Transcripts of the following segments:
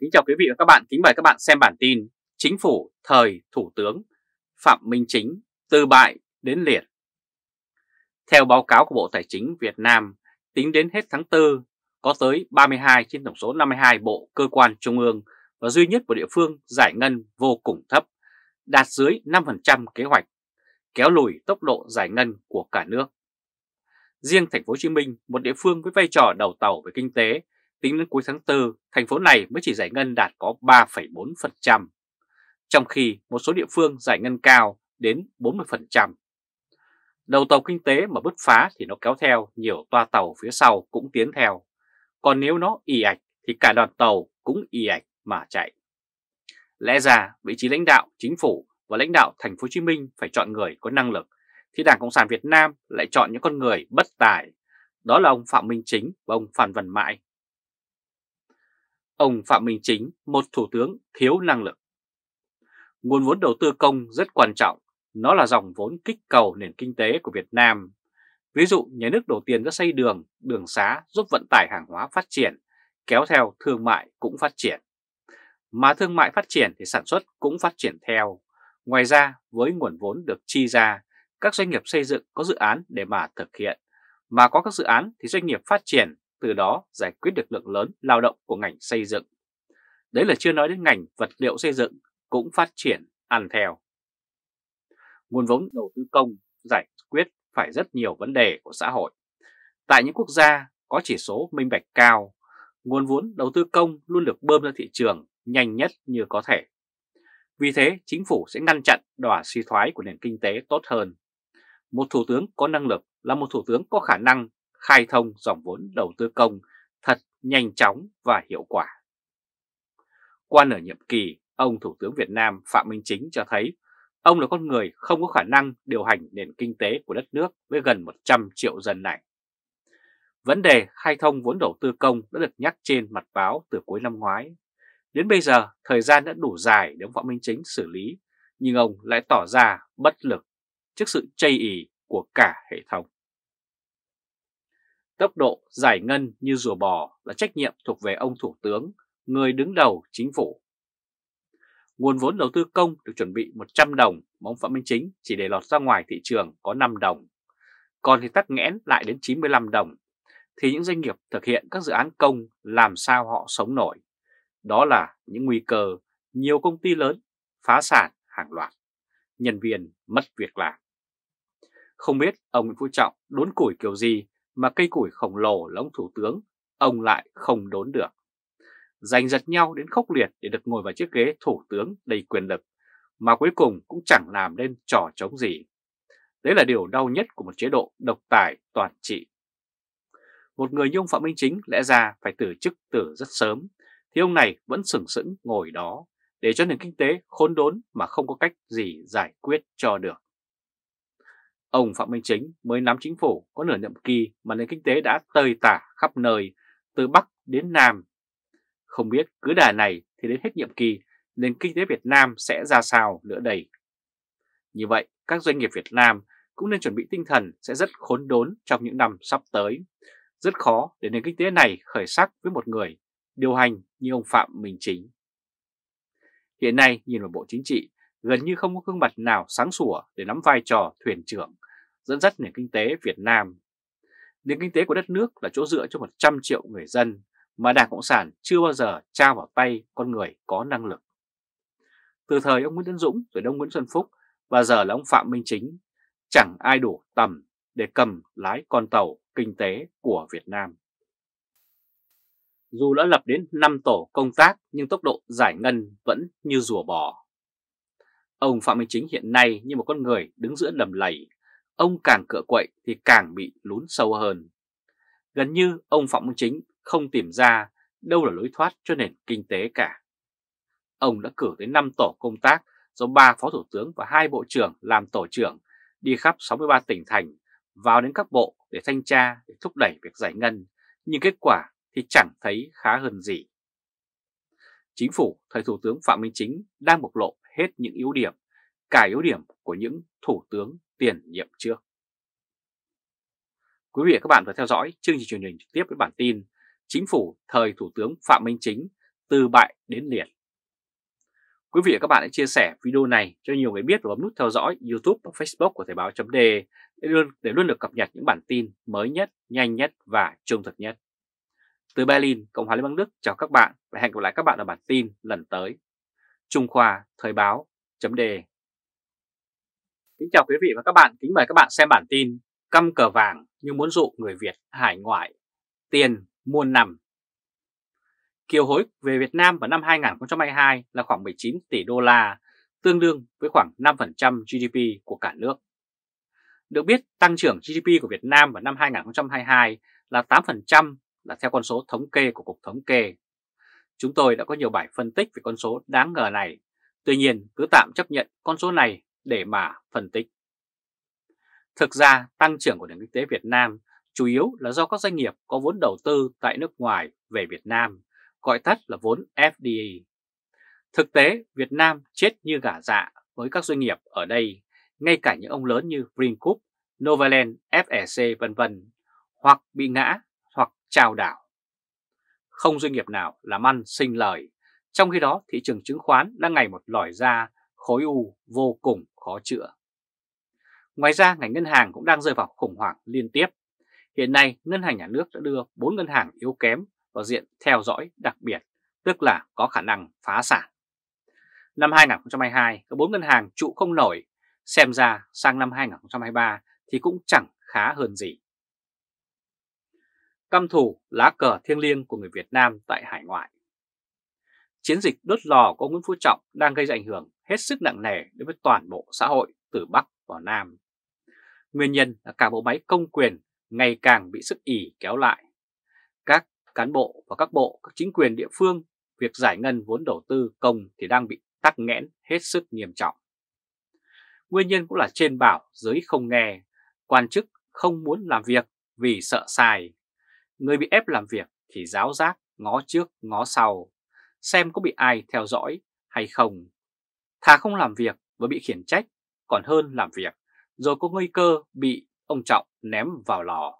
Kính chào quý vị và các bạn, kính mời các bạn xem bản tin Chính phủ thời Thủ tướng Phạm Minh Chính từ bại đến liệt. Theo báo cáo của Bộ Tài chính Việt Nam, tính đến hết tháng 4, có tới 32 trên tổng số 52 bộ cơ quan trung ương và duy nhất của địa phương giải ngân vô cùng thấp, đạt dưới 5% kế hoạch, kéo lùi tốc độ giải ngân của cả nước. Riêng thành phố Hồ Chí Minh, một địa phương với vai trò đầu tàu về kinh tế, tính đến cuối tháng 4, thành phố này mới chỉ giải ngân đạt có 3,4%, trong khi một số địa phương giải ngân cao đến 40%. Đầu tàu kinh tế mà bứt phá thì nó kéo theo nhiều toa tàu phía sau cũng tiến theo, còn nếu nó y ạch thì cả đoàn tàu cũng y ạch mà chạy. Lẽ ra vị trí lãnh đạo chính phủ và lãnh đạo thành phố Hồ Chí Minh phải chọn người có năng lực thì Đảng Cộng sản Việt Nam lại chọn những con người bất tài. Đó là ông Phạm Minh Chính và ông Phan Văn Mãi ông Phạm Minh Chính một thủ tướng thiếu năng lực. Nguồn vốn đầu tư công rất quan trọng, nó là dòng vốn kích cầu nền kinh tế của Việt Nam. Ví dụ nhà nước đầu tiên đã xây đường, đường xá giúp vận tải hàng hóa phát triển, kéo theo thương mại cũng phát triển. Mà thương mại phát triển thì sản xuất cũng phát triển theo. Ngoài ra, với nguồn vốn được chi ra, các doanh nghiệp xây dựng có dự án để mà thực hiện. Mà có các dự án thì doanh nghiệp phát triển từ đó giải quyết được lượng lớn lao động của ngành xây dựng. Đấy là chưa nói đến ngành vật liệu xây dựng cũng phát triển ăn theo. Nguồn vốn đầu tư công giải quyết phải rất nhiều vấn đề của xã hội. Tại những quốc gia có chỉ số minh bạch cao, nguồn vốn đầu tư công luôn được bơm ra thị trường nhanh nhất như có thể. Vì thế, chính phủ sẽ ngăn chặn đòa suy thoái của nền kinh tế tốt hơn. Một thủ tướng có năng lực là một thủ tướng có khả năng khai thông dòng vốn đầu tư công thật nhanh chóng và hiệu quả. Qua nửa nhiệm kỳ, ông Thủ tướng Việt Nam Phạm Minh Chính cho thấy ông là con người không có khả năng điều hành nền kinh tế của đất nước với gần 100 triệu dân này. Vấn đề khai thông vốn đầu tư công đã được nhắc trên mặt báo từ cuối năm ngoái. Đến bây giờ, thời gian đã đủ dài để ông Phạm Minh Chính xử lý, nhưng ông lại tỏ ra bất lực trước sự chây ý của cả hệ thống. Tốc độ giải ngân như rùa bò là trách nhiệm thuộc về ông Thủ tướng, người đứng đầu chính phủ. Nguồn vốn đầu tư công được chuẩn bị 100 đồng ông Phạm Minh Chính chỉ để lọt ra ngoài thị trường có 5 đồng. Còn thì tắc nghẽn lại đến 95 đồng. Thì những doanh nghiệp thực hiện các dự án công làm sao họ sống nổi. Đó là những nguy cơ nhiều công ty lớn phá sản hàng loạt, nhân viên mất việc làm. Không biết ông Nguyễn Phú Trọng đốn củi kiểu gì mà cây củi khổng lồ là ông thủ tướng, ông lại không đốn được. Giành giật nhau đến khốc liệt để được ngồi vào chiếc ghế thủ tướng đầy quyền lực, mà cuối cùng cũng chẳng làm nên trò chống gì. Đấy là điều đau nhất của một chế độ độc tài toàn trị. Một người như ông Phạm Minh Chính lẽ ra phải từ chức từ rất sớm, thì ông này vẫn sừng sững ngồi đó để cho nền kinh tế khốn đốn mà không có cách gì giải quyết cho được. Ông Phạm Minh Chính mới nắm chính phủ có nửa nhiệm kỳ mà nền kinh tế đã tơi tả khắp nơi, từ Bắc đến Nam. Không biết cứ đà này thì đến hết nhiệm kỳ nền kinh tế Việt Nam sẽ ra sao nữa đây. Như vậy, các doanh nghiệp Việt Nam cũng nên chuẩn bị tinh thần sẽ rất khốn đốn trong những năm sắp tới. Rất khó để nền kinh tế này khởi sắc với một người điều hành như ông Phạm Minh Chính. Hiện nay, nhìn vào Bộ Chính trị, gần như không có gương mặt nào sáng sủa để nắm vai trò thuyền trưởng dẫn dắt nền kinh tế Việt Nam. Nền kinh tế của đất nước là chỗ dựa cho 100 triệu người dân mà Đảng Cộng sản chưa bao giờ trao vào tay con người có năng lực. Từ thời ông Nguyễn Tấn Dũng rồi ông Nguyễn Xuân Phúc và giờ là ông Phạm Minh Chính, chẳng ai đủ tầm để cầm lái con tàu kinh tế của Việt Nam. Dù đã lập đến 5 tổ công tác nhưng tốc độ giải ngân vẫn như rùa bò. Ông Phạm Minh Chính hiện nay như một con người đứng giữa đầm lầy ông càng cựa quậy thì càng bị lún sâu hơn. Gần như ông Phạm Minh Chính không tìm ra đâu là lối thoát cho nền kinh tế cả. Ông đã cử tới 5 tổ công tác do 3 phó thủ tướng và 2 bộ trưởng làm tổ trưởng đi khắp 63 tỉnh thành vào đến các bộ để thanh tra để thúc đẩy việc giải ngân, nhưng kết quả thì chẳng thấy khá hơn gì. Chính phủ thời Thủ tướng Phạm Minh Chính đang bộc lộ hết những yếu điểm, cả yếu điểm của những thủ tướng tiền nhiệm trước. Quý vị và các bạn vừa theo dõi chương trình truyền hình trực tiếp với bản tin Chính phủ thời Thủ tướng Phạm Minh Chính từ bại đến liệt. Quý vị và các bạn hãy chia sẻ video này cho nhiều người biết và bấm nút theo dõi YouTube và Facebook của Thời báo chấm để luôn, để luôn được cập nhật những bản tin mới nhất, nhanh nhất và trung thực nhất. Từ Berlin, Cộng hòa Liên bang Đức chào các bạn và hẹn gặp lại các bạn ở bản tin lần tới. Trung Khoa Thời báo chấm đề Kính chào quý vị và các bạn, kính mời các bạn xem bản tin Căm cờ vàng như muốn dụ người Việt hải ngoại, tiền muôn nằm Kiều hối về Việt Nam vào năm 2022 là khoảng 19 tỷ đô la, tương đương với khoảng 5% GDP của cả nước. Được biết, tăng trưởng GDP của Việt Nam vào năm 2022 là 8% là theo con số thống kê của Cục Thống kê. Chúng tôi đã có nhiều bài phân tích về con số đáng ngờ này. Tuy nhiên, cứ tạm chấp nhận con số này để mà phân tích. Thực ra, tăng trưởng của nền kinh tế Việt Nam chủ yếu là do các doanh nghiệp có vốn đầu tư tại nước ngoài về Việt Nam, gọi tắt là vốn FDI. Thực tế, Việt Nam chết như gà dạ với các doanh nghiệp ở đây, ngay cả những ông lớn như Vingroup, Novaland, FEC vân vân, hoặc bị ngã hoặc trào đảo. Không doanh nghiệp nào làm ăn sinh lời, trong khi đó thị trường chứng khoán đang ngày một lòi ra khối u vô cùng khó chữa. Ngoài ra, ngành ngân hàng cũng đang rơi vào khủng hoảng liên tiếp. Hiện nay, ngân hàng nhà nước đã đưa 4 ngân hàng yếu kém vào diện theo dõi đặc biệt, tức là có khả năng phá sản. Năm 2022, có 4 ngân hàng trụ không nổi, xem ra sang năm 2023 thì cũng chẳng khá hơn gì. Căm thủ lá cờ thiêng liêng của người Việt Nam tại hải ngoại Chiến dịch đốt lò của ông Nguyễn Phú Trọng đang gây ra ảnh hưởng hết sức nặng nề đối với toàn bộ xã hội từ Bắc vào Nam. Nguyên nhân là cả bộ máy công quyền ngày càng bị sức ỉ kéo lại. Các cán bộ và các bộ, các chính quyền địa phương, việc giải ngân vốn đầu tư công thì đang bị tắc nghẽn hết sức nghiêm trọng. Nguyên nhân cũng là trên bảo giới không nghe, quan chức không muốn làm việc vì sợ sai. Người bị ép làm việc thì giáo giác ngó trước ngó sau xem có bị ai theo dõi hay không. Thà không làm việc và bị khiển trách còn hơn làm việc rồi có nguy cơ bị ông Trọng ném vào lò.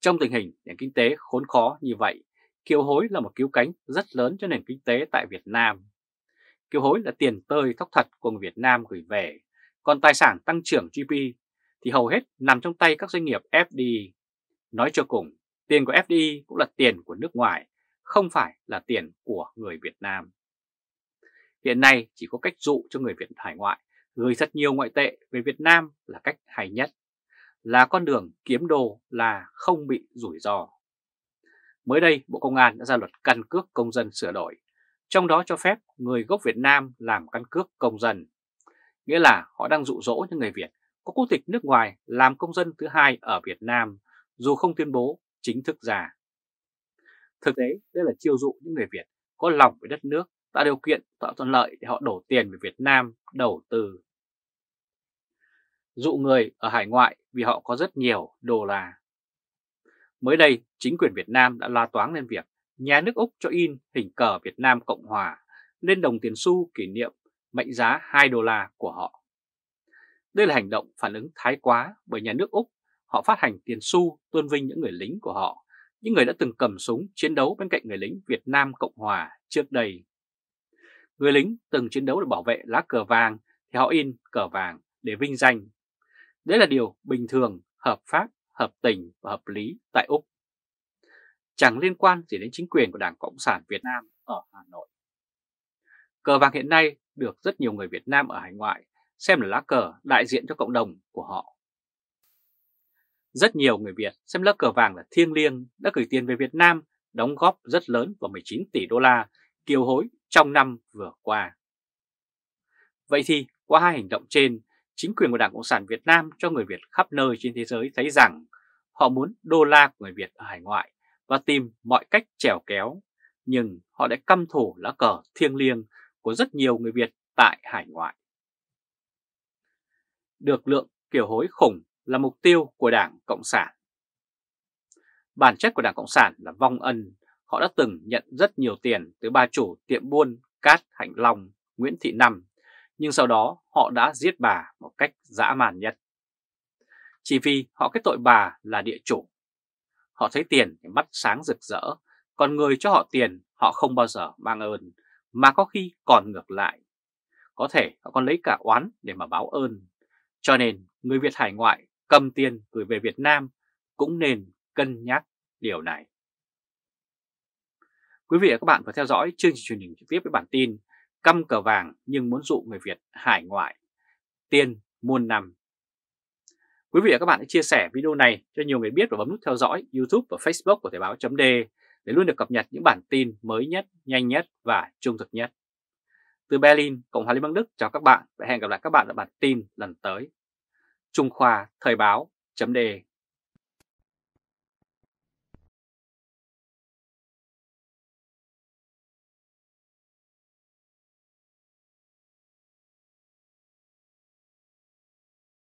Trong tình hình nền kinh tế khốn khó như vậy, kiều hối là một cứu cánh rất lớn cho nền kinh tế tại Việt Nam. Kiều hối là tiền tơi thóc thật của người Việt Nam gửi về, còn tài sản tăng trưởng GDP thì hầu hết nằm trong tay các doanh nghiệp FDI. Nói cho cùng, tiền của FDI cũng là tiền của nước ngoài không phải là tiền của người Việt Nam. Hiện nay chỉ có cách dụ cho người Việt hải ngoại gửi thật nhiều ngoại tệ về Việt Nam là cách hay nhất, là con đường kiếm đồ là không bị rủi ro. Mới đây, Bộ Công an đã ra luật căn cước công dân sửa đổi, trong đó cho phép người gốc Việt Nam làm căn cước công dân. Nghĩa là họ đang dụ dỗ những người Việt có quốc tịch nước ngoài làm công dân thứ hai ở Việt Nam, dù không tuyên bố chính thức ra. Thực tế, đây là chiêu dụ những người Việt có lòng với đất nước, tạo điều kiện, tạo thuận lợi để họ đổ tiền về Việt Nam đầu tư. Dụ người ở hải ngoại vì họ có rất nhiều đô la. Mới đây, chính quyền Việt Nam đã la toáng lên việc nhà nước Úc cho in hình cờ Việt Nam Cộng Hòa lên đồng tiền xu kỷ niệm mệnh giá 2 đô la của họ. Đây là hành động phản ứng thái quá bởi nhà nước Úc, họ phát hành tiền xu tôn vinh những người lính của họ những người đã từng cầm súng chiến đấu bên cạnh người lính Việt Nam Cộng Hòa trước đây. Người lính từng chiến đấu để bảo vệ lá cờ vàng thì họ in cờ vàng để vinh danh. Đấy là điều bình thường, hợp pháp, hợp tình và hợp lý tại Úc. Chẳng liên quan gì đến chính quyền của Đảng Cộng sản Việt Nam ở Hà Nội. Cờ vàng hiện nay được rất nhiều người Việt Nam ở hải ngoại xem là lá cờ đại diện cho cộng đồng của họ. Rất nhiều người Việt xem lá cờ vàng là thiêng liêng đã gửi tiền về Việt Nam, đóng góp rất lớn vào 19 tỷ đô la kiều hối trong năm vừa qua. Vậy thì, qua hai hành động trên, chính quyền của Đảng Cộng sản Việt Nam cho người Việt khắp nơi trên thế giới thấy rằng họ muốn đô la của người Việt ở hải ngoại và tìm mọi cách trèo kéo, nhưng họ đã căm thủ lá cờ thiêng liêng của rất nhiều người Việt tại hải ngoại. Được lượng kiều hối khủng là mục tiêu của Đảng Cộng sản. Bản chất của Đảng Cộng sản là vong ân, họ đã từng nhận rất nhiều tiền từ ba chủ tiệm buôn Cát Hạnh Long, Nguyễn Thị Năm, nhưng sau đó họ đã giết bà một cách dã man nhất. Chỉ vì họ kết tội bà là địa chủ. Họ thấy tiền thì mắt sáng rực rỡ, còn người cho họ tiền họ không bao giờ mang ơn, mà có khi còn ngược lại. Có thể họ còn lấy cả oán để mà báo ơn. Cho nên người Việt hải ngoại cầm tiền gửi về Việt Nam cũng nên cân nhắc điều này. Quý vị và các bạn vừa theo dõi chương trình truyền hình trực tiếp với bản tin Căm cờ vàng nhưng muốn dụ người Việt hải ngoại, tiền muôn năm. Quý vị và các bạn hãy chia sẻ video này cho nhiều người biết và bấm nút theo dõi YouTube và Facebook của Thời báo chấm để luôn được cập nhật những bản tin mới nhất, nhanh nhất và trung thực nhất. Từ Berlin, Cộng hòa Liên bang Đức chào các bạn và hẹn gặp lại các bạn ở bản tin lần tới. Trung Khoa Thời báo .de